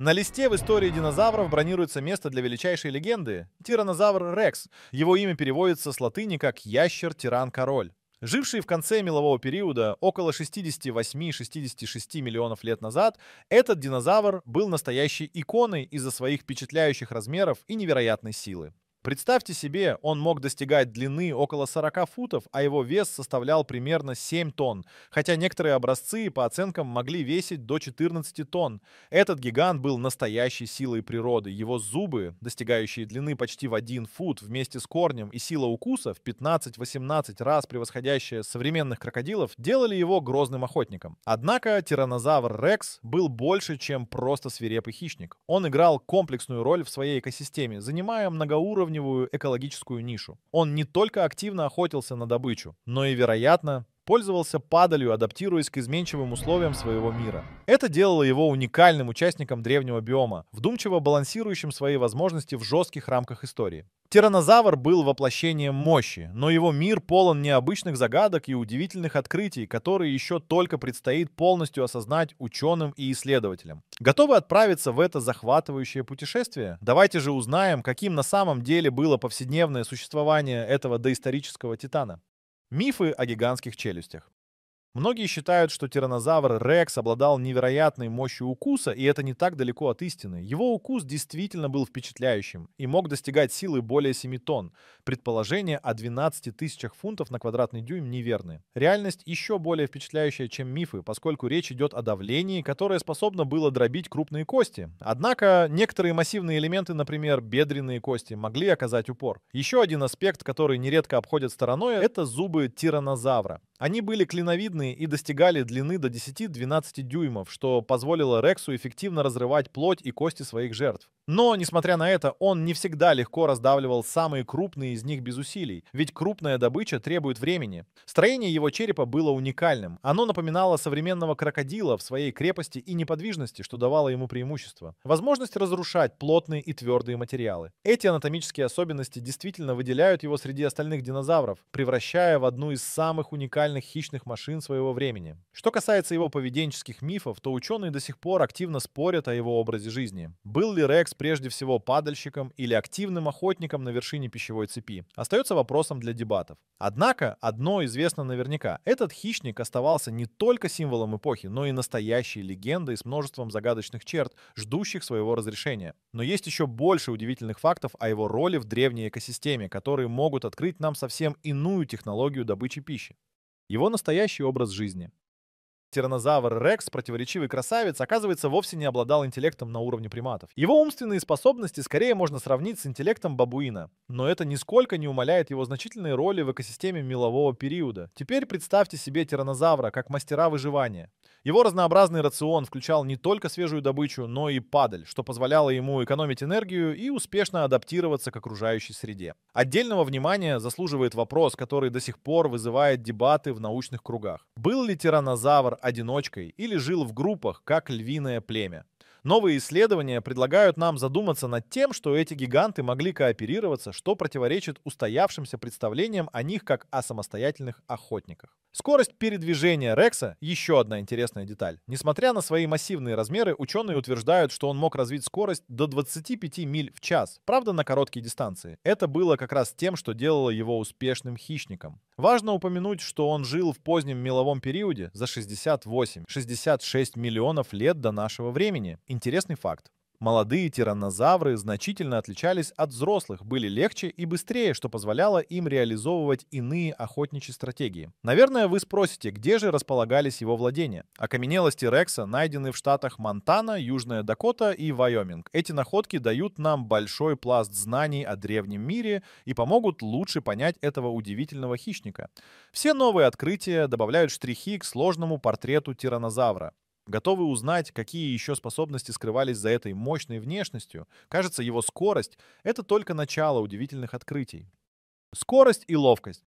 На листе в истории динозавров бронируется место для величайшей легенды – тиранозавр Рекс. Его имя переводится с латыни как «ящер-тиран-король». Живший в конце мелового периода, около 68-66 миллионов лет назад, этот динозавр был настоящей иконой из-за своих впечатляющих размеров и невероятной силы. Представьте себе, он мог достигать длины около 40 футов, а его вес составлял примерно 7 тонн, хотя некоторые образцы, по оценкам, могли весить до 14 тонн. Этот гигант был настоящей силой природы. Его зубы, достигающие длины почти в 1 фут вместе с корнем и сила укуса в 15-18 раз превосходящая современных крокодилов, делали его грозным охотником. Однако тиранозавр Рекс был больше, чем просто свирепый хищник. Он играл комплексную роль в своей экосистеме, занимая многоуровневую высокоуровневую экологическую нишу. Он не только активно охотился на добычу, но и, вероятно, пользовался падалью, адаптируясь к изменчивым условиям своего мира. Это делало его уникальным участником древнего биома, вдумчиво балансирующим свои возможности в жестких рамках истории. Тиранозавр был воплощением мощи, но его мир полон необычных загадок и удивительных открытий, которые еще только предстоит полностью осознать ученым и исследователям. Готовы отправиться в это захватывающее путешествие? Давайте же узнаем, каким на самом деле было повседневное существование этого доисторического титана. Мифы о гигантских челюстях. Многие считают, что тиранозавр Рекс обладал невероятной мощью укуса, и это не так далеко от истины. Его укус действительно был впечатляющим и мог достигать силы более 7 тонн. Предположение о 12 тысячах фунтов на квадратный дюйм неверны. Реальность еще более впечатляющая, чем мифы, поскольку речь идет о давлении, которое способно было дробить крупные кости. Однако некоторые массивные элементы, например, бедренные кости, могли оказать упор. Еще один аспект, который нередко обходят стороной, это зубы тиранозавра. Они были клиновидные длинные и достигали длины до 10-12 дюймов, что позволило Рексу эффективно разрывать плоть и кости своих жертв. Но, несмотря на это, он не всегда легко раздавливал самые крупные из них без усилий, ведь крупная добыча требует времени. Строение его черепа было уникальным. Оно напоминало современного крокодила в своей крепости и неподвижности, что давало ему преимущество. Возможность разрушать плотные и твердые материалы. Эти анатомические особенности действительно выделяют его среди остальных динозавров, превращая в одну из самых уникальных хищных машин своего времени. Что касается его поведенческих мифов, то ученые до сих пор активно спорят о его образе жизни. Был ли Рекс прежде всего падальщиком или активным охотником на вершине пищевой цепи, остается вопросом для дебатов. Однако, одно известно наверняка, этот хищник оставался не только символом эпохи, но и настоящей легендой с множеством загадочных черт, ждущих своего разрешения. Но есть еще больше удивительных фактов о его роли в древней экосистеме, которые могут открыть нам совсем иную технологию добычи пищи его настоящий образ жизни. Тиранозавр Рекс, противоречивый красавец, оказывается, вовсе не обладал интеллектом на уровне приматов. Его умственные способности скорее можно сравнить с интеллектом бабуина, но это нисколько не умаляет его значительной роли в экосистеме мелового периода. Теперь представьте себе тиранозавра как мастера выживания. Его разнообразный рацион включал не только свежую добычу, но и падаль, что позволяло ему экономить энергию и успешно адаптироваться к окружающей среде. Отдельного внимания заслуживает вопрос, который до сих пор вызывает дебаты в научных кругах. Был ли тиранозавр одиночкой или жил в группах, как львиное племя. Новые исследования предлагают нам задуматься над тем, что эти гиганты могли кооперироваться, что противоречит устоявшимся представлениям о них как о самостоятельных охотниках. Скорость передвижения Рекса – еще одна интересная деталь. Несмотря на свои массивные размеры, ученые утверждают, что он мог развить скорость до 25 миль в час, правда на короткие дистанции. Это было как раз тем, что делало его успешным хищником. Важно упомянуть, что он жил в позднем меловом периоде за 68-66 миллионов лет до нашего времени. Интересный факт. Молодые тираннозавры значительно отличались от взрослых, были легче и быстрее, что позволяло им реализовывать иные охотничьи стратегии. Наверное, вы спросите, где же располагались его владения? Окаменелости Рекса найдены в штатах Монтана, Южная Дакота и Вайоминг. Эти находки дают нам большой пласт знаний о древнем мире и помогут лучше понять этого удивительного хищника. Все новые открытия добавляют штрихи к сложному портрету тираннозавра. Готовы узнать, какие еще способности скрывались за этой мощной внешностью, кажется, его скорость — это только начало удивительных открытий. Скорость и ловкость.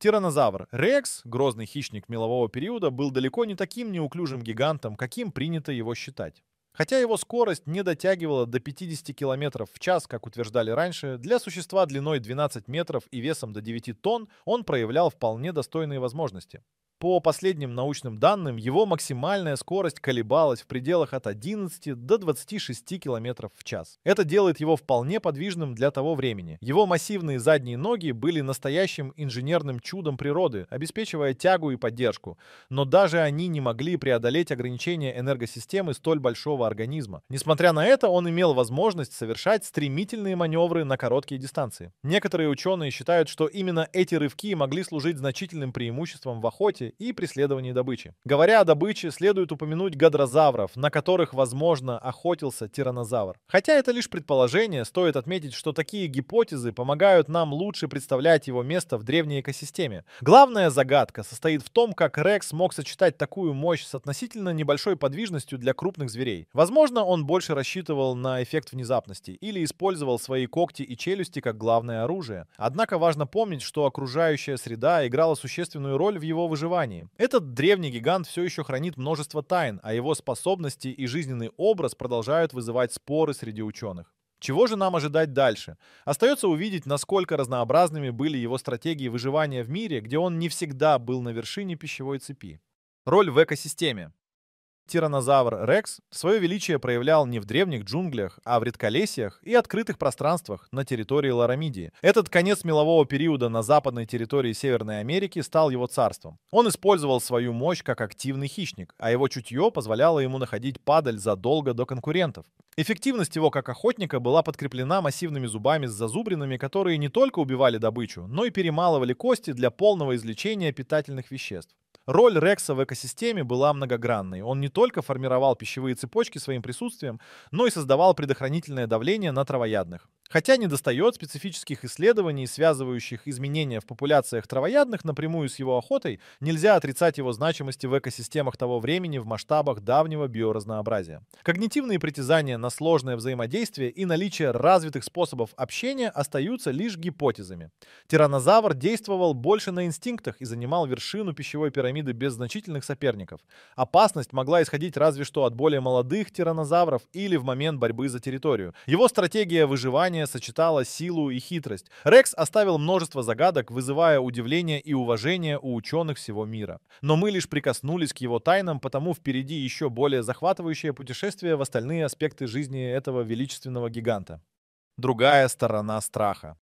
Тиранозавр Рекс, грозный хищник мелового периода, был далеко не таким неуклюжим гигантом, каким принято его считать. Хотя его скорость не дотягивала до 50 км в час, как утверждали раньше, для существа длиной 12 метров и весом до 9 тонн он проявлял вполне достойные возможности. По последним научным данным, его максимальная скорость колебалась в пределах от 11 до 26 км в час. Это делает его вполне подвижным для того времени. Его массивные задние ноги были настоящим инженерным чудом природы, обеспечивая тягу и поддержку. Но даже они не могли преодолеть ограничения энергосистемы столь большого организма. Несмотря на это, он имел возможность совершать стремительные маневры на короткие дистанции. Некоторые ученые считают, что именно эти рывки могли служить значительным преимуществом в охоте и преследовании добычи. Говоря о добыче, следует упомянуть гадрозавров, на которых, возможно, охотился тиранозавр. Хотя это лишь предположение, стоит отметить, что такие гипотезы помогают нам лучше представлять его место в древней экосистеме. Главная загадка состоит в том, как Рекс мог сочетать такую мощь с относительно небольшой подвижностью для крупных зверей. Возможно, он больше рассчитывал на эффект внезапности или использовал свои когти и челюсти как главное оружие. Однако важно помнить, что окружающая среда играла существенную роль в его выживании Германии. Этот древний гигант все еще хранит множество тайн, а его способности и жизненный образ продолжают вызывать споры среди ученых. Чего же нам ожидать дальше? Остается увидеть, насколько разнообразными были его стратегии выживания в мире, где он не всегда был на вершине пищевой цепи. Роль в экосистеме. Тиранозавр Рекс свое величие проявлял не в древних джунглях, а в редколесьях и открытых пространствах на территории Ларамидии. Этот конец мелового периода на западной территории Северной Америки стал его царством. Он использовал свою мощь как активный хищник, а его чутье позволяло ему находить падаль задолго до конкурентов. Эффективность его как охотника была подкреплена массивными зубами с зазубринами, которые не только убивали добычу, но и перемалывали кости для полного излечения питательных веществ. Роль Рекса в экосистеме была многогранной. Он не только формировал пищевые цепочки своим присутствием, но и создавал предохранительное давление на травоядных. Хотя недостает специфических исследований, связывающих изменения в популяциях травоядных напрямую с его охотой, нельзя отрицать его значимости в экосистемах того времени в масштабах давнего биоразнообразия. Когнитивные притязания на сложное взаимодействие и наличие развитых способов общения остаются лишь гипотезами. Тиранозавр действовал больше на инстинктах и занимал вершину пищевой пирамиды без значительных соперников. Опасность могла исходить разве что от более молодых тиранозавров или в момент борьбы за территорию. Его стратегия выживания сражение сочетало силу и хитрость. Рекс оставил множество загадок, вызывая удивление и уважение у ученых всего мира. Но мы лишь прикоснулись к его тайнам, потому впереди еще более захватывающее путешествие в остальные аспекты жизни этого величественного гиганта. Другая сторона страха.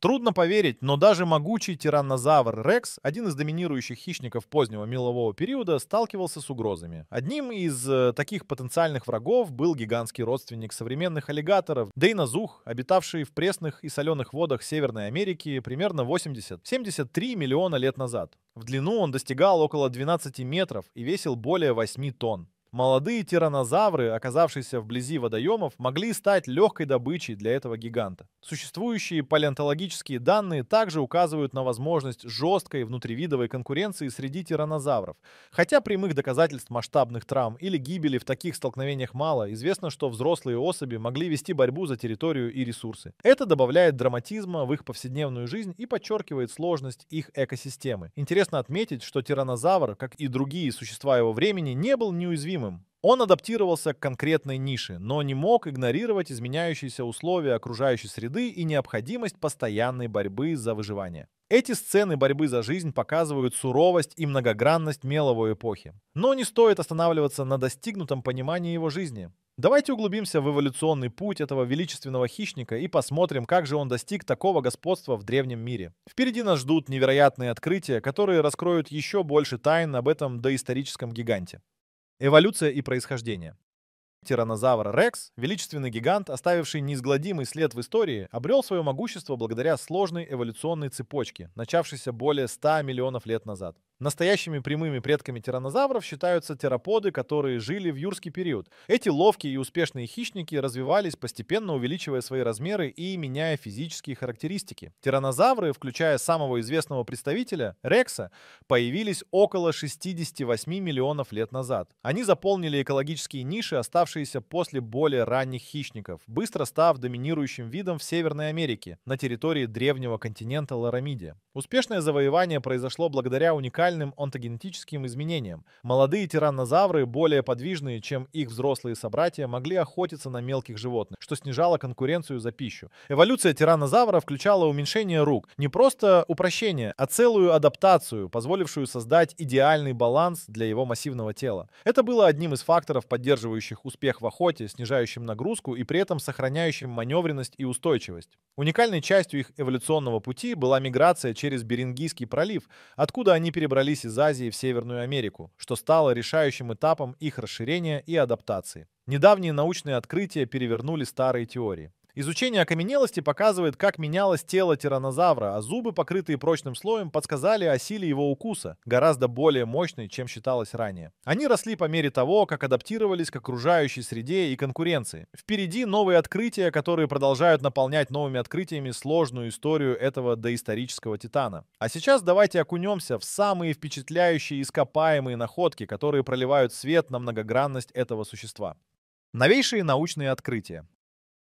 Трудно поверить, но даже могучий тираннозавр Рекс, один из доминирующих хищников позднего мелового периода, сталкивался с угрозами. Одним из э, таких потенциальных врагов был гигантский родственник современных аллигаторов Дейнозух, обитавший в пресных и соленых водах Северной Америки примерно 80-73 миллиона лет назад. В длину он достигал около 12 метров и весил более 8 тонн. Молодые тиранозавры, оказавшиеся вблизи водоемов, могли стать легкой добычей для этого гиганта. Существующие палеонтологические данные также указывают на возможность жесткой внутривидовой конкуренции среди тиранозавров. Хотя прямых доказательств масштабных травм или гибели в таких столкновениях мало, известно, что взрослые особи могли вести борьбу за территорию и ресурсы. Это добавляет драматизма в их повседневную жизнь и подчеркивает сложность их экосистемы. Интересно отметить, что тиранозавр, как и другие существа его времени, не был неуязвим незаменимым. Он адаптировался к конкретной нише, но не мог игнорировать изменяющиеся условия окружающей среды и необходимость постоянной борьбы за выживание. Эти сцены борьбы за жизнь показывают суровость и многогранность Меловой эпохи. Но не стоит останавливаться на достигнутом понимании его жизни. Давайте углубимся в эволюционный путь этого величественного хищника и посмотрим, как же он достиг такого господства в древнем мире. Впереди нас ждут невероятные открытия, которые раскроют еще больше тайн об этом доисторическом гиганте. Эволюция и происхождение. Тиранозавр Рекс, величественный гигант, оставивший неизгладимый след в истории, обрел свое могущество благодаря сложной эволюционной цепочке, начавшейся более 100 миллионов лет назад. Настоящими прямыми предками тиранозавров считаются тероподы, которые жили в юрский период. Эти ловкие и успешные хищники развивались, постепенно увеличивая свои размеры и меняя физические характеристики. Тиранозавры, включая самого известного представителя, Рекса, появились около 68 миллионов лет назад. Они заполнили экологические ниши, оставшиеся после более ранних хищников, быстро став доминирующим видом в Северной Америке, на территории древнего континента Ларамиди. Успешное завоевание произошло благодаря уникальному уникальным онтогенетическим изменениям. Молодые тираннозавры, более подвижные, чем их взрослые собратья, могли охотиться на мелких животных, что снижало конкуренцию за пищу. Эволюция тираннозавра включала уменьшение рук, не просто упрощение, а целую адаптацию, позволившую создать идеальный баланс для его массивного тела. Это было одним из факторов, поддерживающих успех в охоте, снижающим нагрузку и при этом сохраняющим маневренность и устойчивость. Уникальной частью их эволюционного пути была миграция через Берингийский пролив, откуда они перебрались перебрались из Азии в Северную Америку, что стало решающим этапом их расширения и адаптации. Недавние научные открытия перевернули старые теории. Изучение окаменелости показывает, как менялось тело тиранозавра, а зубы, покрытые прочным слоем, подсказали о силе его укуса, гораздо более мощной, чем считалось ранее. Они росли по мере того, как адаптировались к окружающей среде и конкуренции. Впереди новые открытия, которые продолжают наполнять новыми открытиями сложную историю этого доисторического титана. А сейчас давайте окунемся в самые впечатляющие ископаемые находки, которые проливают свет на многогранность этого существа. Новейшие научные открытия.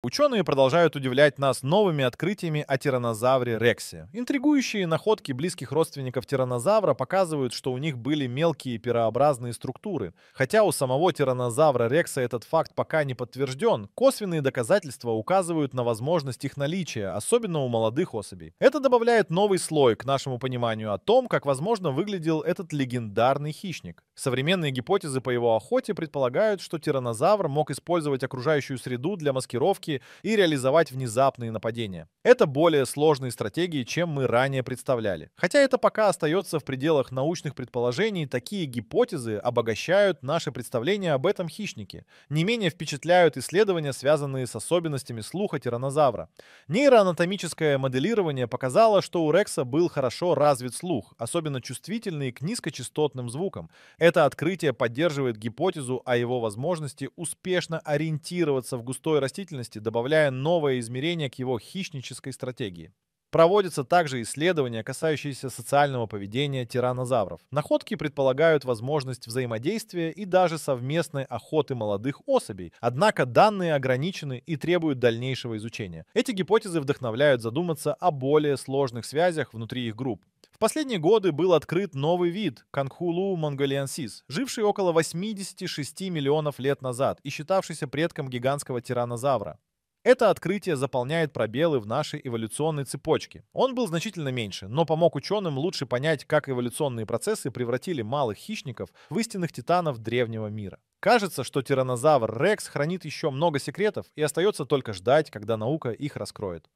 Ученые продолжают удивлять нас новыми открытиями о тиранозавре Рексе. Интригующие находки близких родственников тиранозавра показывают, что у них были мелкие пирообразные структуры. Хотя у самого тиранозавра Рекса этот факт пока не подтвержден, косвенные доказательства указывают на возможность их наличия, особенно у молодых особей. Это добавляет новый слой к нашему пониманию о том, как, возможно, выглядел этот легендарный хищник. Современные гипотезы по его охоте предполагают, что тиранозавр мог использовать окружающую среду для маскировки и реализовать внезапные нападения. Это более сложные стратегии, чем мы ранее представляли. Хотя это пока остается в пределах научных предположений, такие гипотезы обогащают наше представление об этом хищнике. Не менее впечатляют исследования, связанные с особенностями слуха тиранозавра. Нейроанатомическое моделирование показало, что у Рекса был хорошо развит слух, особенно чувствительный к низкочастотным звукам. Это открытие поддерживает гипотезу о его возможности успешно ориентироваться в густой растительности, добавляя новое измерение к его хищнической стратегии. Проводятся также исследования, касающиеся социального поведения тиранозавров. Находки предполагают возможность взаимодействия и даже совместной охоты молодых особей, однако данные ограничены и требуют дальнейшего изучения. Эти гипотезы вдохновляют задуматься о более сложных связях внутри их групп. В последние годы был открыт новый вид – Канхулу монголиансис, живший около 86 миллионов лет назад и считавшийся предком гигантского тиранозавра. Это открытие заполняет пробелы в нашей эволюционной цепочке. Он был значительно меньше, но помог ученым лучше понять, как эволюционные процессы превратили малых хищников в истинных титанов древнего мира. Кажется, что тиранозавр Рекс хранит еще много секретов и остается только ждать, когда наука их раскроет.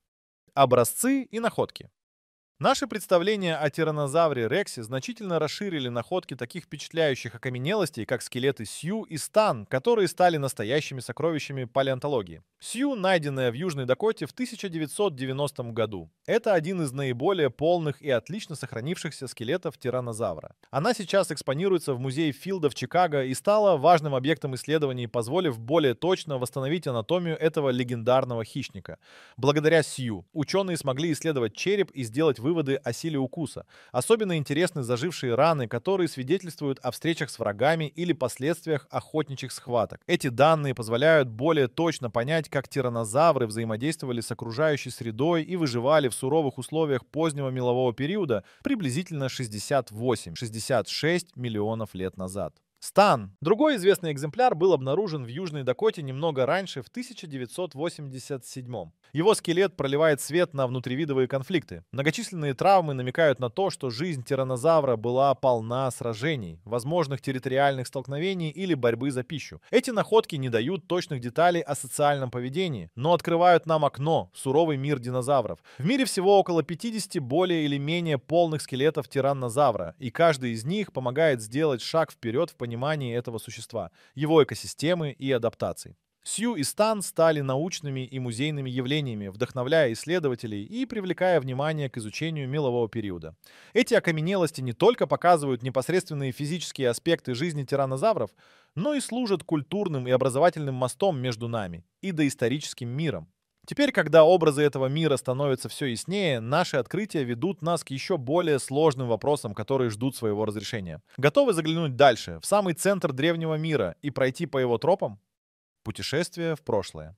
Образцы и находки. Наши представления о тиранозавре Рексе значительно расширили находки таких впечатляющих окаменелостей, как скелеты Сью и Стан, которые стали настоящими сокровищами палеонтологии. Сью, найденная в Южной Дакоте в 1990 году, это один из наиболее полных и отлично сохранившихся скелетов тиранозавра. Она сейчас экспонируется в музее Филда в Чикаго и стала важным объектом исследований, позволив более точно восстановить анатомию этого легендарного хищника. Благодаря Сью ученые смогли исследовать череп и сделать вывод выводы о силе укуса. Особенно интересны зажившие раны, которые свидетельствуют о встречах с врагами или последствиях охотничьих схваток. Эти данные позволяют более точно понять, как тиранозавры взаимодействовали с окружающей средой и выживали в суровых условиях позднего мелового периода приблизительно 68-66 миллионов лет назад. Стан. Другой известный экземпляр был обнаружен в Южной Дакоте немного раньше, в 1987. Его скелет проливает свет на внутривидовые конфликты. Многочисленные травмы намекают на то, что жизнь тиранозавра была полна сражений, возможных территориальных столкновений или борьбы за пищу. Эти находки не дают точных деталей о социальном поведении, но открывают нам окно в суровый мир динозавров. В мире всего около 50 более или менее полных скелетов тираннозавра, и каждый из них помогает сделать шаг вперед в понимании понимании этого существа, его экосистемы и адаптаций. Сью и Стан стали научными и музейными явлениями, вдохновляя исследователей и привлекая внимание к изучению мелового периода. Эти окаменелости не только показывают непосредственные физические аспекты жизни тиранозавров, но и служат культурным и образовательным мостом между нами и доисторическим миром. Теперь, когда образы этого мира становятся все яснее, наши открытия ведут нас к еще более сложным вопросам, которые ждут своего разрешения. Готовы заглянуть дальше, в самый центр древнего мира и пройти по его тропам? Путешествие в прошлое.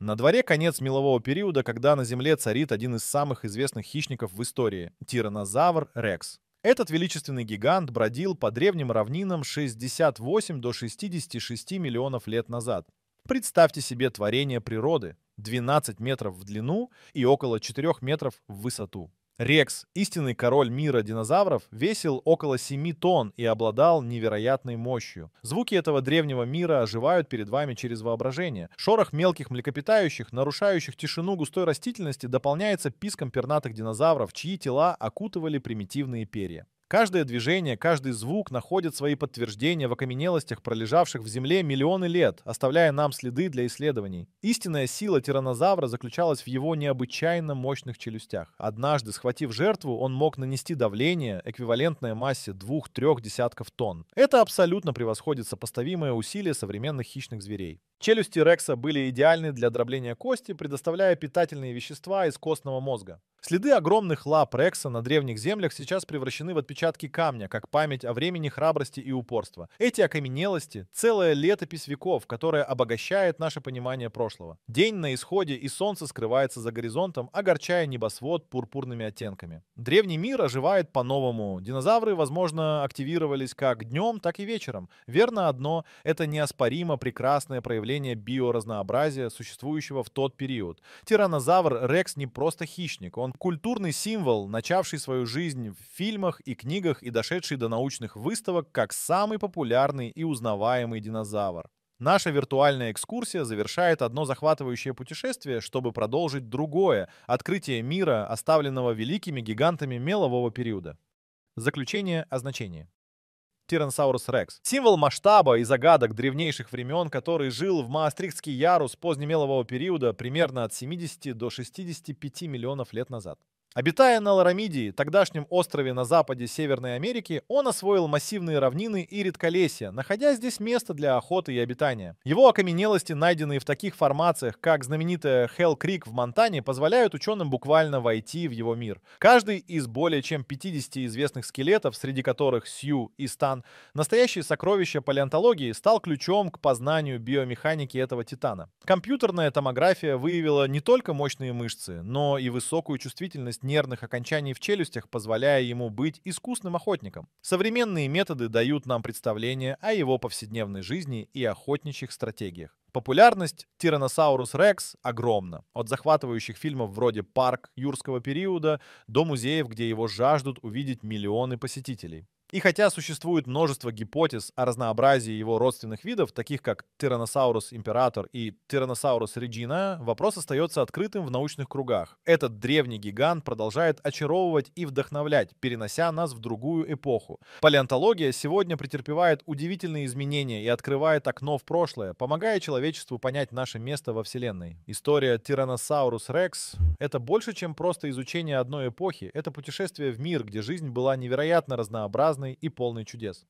На дворе конец мелового периода, когда на Земле царит один из самых известных хищников в истории – тиранозавр Рекс. Этот величественный гигант бродил по древним равнинам 68 до 66 миллионов лет назад. Представьте себе творение природы 12 метров в длину и около 4 метров в высоту. Рекс, истинный король мира динозавров, весил около 7 тонн и обладал невероятной мощью. Звуки этого древнего мира оживают перед вами через воображение. Шорох мелких млекопитающих, нарушающих тишину густой растительности, дополняется писком пернатых динозавров, чьи тела окутывали примитивные перья. Каждое движение, каждый звук находят свои подтверждения в окаменелостях, пролежавших в земле миллионы лет, оставляя нам следы для исследований. Истинная сила тиранозавра заключалась в его необычайно мощных челюстях. Однажды, схватив жертву, он мог нанести давление, эквивалентное массе двух-трех десятков тонн. Это абсолютно превосходит сопоставимое усилие современных хищных зверей. Челюсти Рекса были идеальны для дробления кости, предоставляя питательные вещества из костного мозга. Следы огромных лап Рекса на древних землях сейчас превращены в отпечатки камня, как память о времени храбрости и упорства. Эти окаменелости — целая летопись веков, которая обогащает наше понимание прошлого. День на исходе, и солнце скрывается за горизонтом, огорчая небосвод пурпурными оттенками. Древний мир оживает по-новому. Динозавры, возможно, активировались как днем, так и вечером. Верно одно — это неоспоримо прекрасное проявление биоразнообразия, существующего в тот период. Тиранозавр Рекс не просто хищник, он Культурный символ, начавший свою жизнь в фильмах и книгах и дошедший до научных выставок как самый популярный и узнаваемый динозавр. Наша виртуальная экскурсия завершает одно захватывающее путешествие, чтобы продолжить другое — открытие мира, оставленного великими гигантами мелового периода. Заключение о значении. Тирансаурус рекс. Символ масштаба и загадок древнейших времен, который жил в Маастрихтский ярус позднемелового периода примерно от 70 до 65 миллионов лет назад. Обитая на Ларамидии, тогдашнем острове на западе Северной Америки, он освоил массивные равнины и редколесья, находя здесь место для охоты и обитания. Его окаменелости, найденные в таких формациях, как знаменитая хелл Крик в Монтане, позволяют ученым буквально войти в его мир. Каждый из более чем 50 известных скелетов, среди которых Сью и Стан, настоящие сокровища палеонтологии, стал ключом к познанию биомеханики этого титана. Компьютерная томография выявила не только мощные мышцы, но и высокую чувствительность нервных окончаний в челюстях, позволяя ему быть искусным охотником. Современные методы дают нам представление о его повседневной жизни и охотничьих стратегиях. Популярность Тираносаурус Рекс огромна. От захватывающих фильмов вроде «Парк юрского периода» до музеев, где его жаждут увидеть миллионы посетителей. И хотя существует множество гипотез о разнообразии его родственных видов, таких как Тираносаурус император и Тираносаурус реджина, вопрос остается открытым в научных кругах. Этот древний гигант продолжает очаровывать и вдохновлять, перенося нас в другую эпоху. Палеонтология сегодня претерпевает удивительные изменения и открывает окно в прошлое, помогая человечеству понять наше место во Вселенной. История Тираносаурус Рекс — это больше, чем просто изучение одной эпохи. Это путешествие в мир, где жизнь была невероятно разнообразной полный и полный чудес.